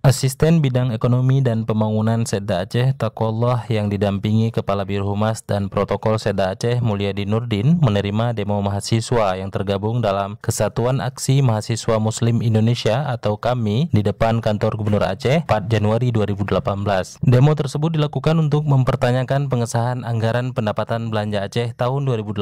Asisten Bidang Ekonomi dan Pembangunan Seda Aceh Takwallah yang didampingi Kepala Humas dan Protokol Seda Aceh Mulyadi Nurdin menerima demo mahasiswa yang tergabung dalam Kesatuan Aksi Mahasiswa Muslim Indonesia atau KAMI di depan kantor Gubernur Aceh 4 Januari 2018. Demo tersebut dilakukan untuk mempertanyakan pengesahan anggaran pendapatan belanja Aceh tahun 2018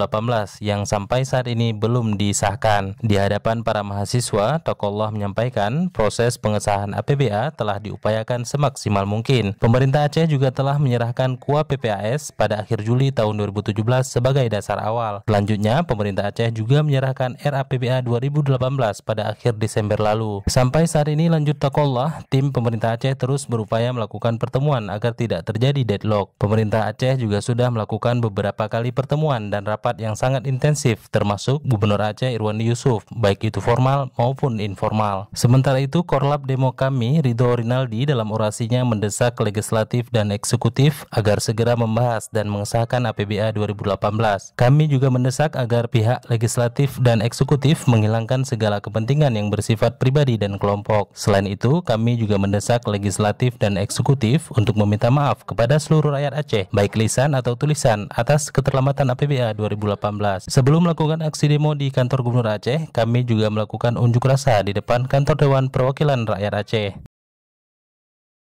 yang sampai saat ini belum disahkan. Di hadapan para mahasiswa, Takwallah menyampaikan proses pengesahan APBA telah diupayakan semaksimal mungkin. Pemerintah Aceh juga telah menyerahkan kuah PPAS pada akhir Juli tahun 2017 sebagai dasar awal. Selanjutnya, pemerintah Aceh juga menyerahkan RAPBA 2018 pada akhir Desember lalu. Sampai saat ini lanjut takollah, tim pemerintah Aceh terus berupaya melakukan pertemuan agar tidak terjadi deadlock. Pemerintah Aceh juga sudah melakukan beberapa kali pertemuan dan rapat yang sangat intensif, termasuk Gubernur Aceh Irwandi Yusuf, baik itu formal maupun informal. Sementara itu, Korlap Demo kami, Guido Rinaldi dalam orasinya mendesak legislatif dan eksekutif agar segera membahas dan mengesahkan APBA 2018. Kami juga mendesak agar pihak legislatif dan eksekutif menghilangkan segala kepentingan yang bersifat pribadi dan kelompok. Selain itu, kami juga mendesak legislatif dan eksekutif untuk meminta maaf kepada seluruh rakyat Aceh, baik lisan atau tulisan, atas keterlambatan APBA 2018. Sebelum melakukan aksi demo di kantor Gubernur Aceh, kami juga melakukan unjuk rasa di depan kantor Dewan Perwakilan Rakyat Aceh.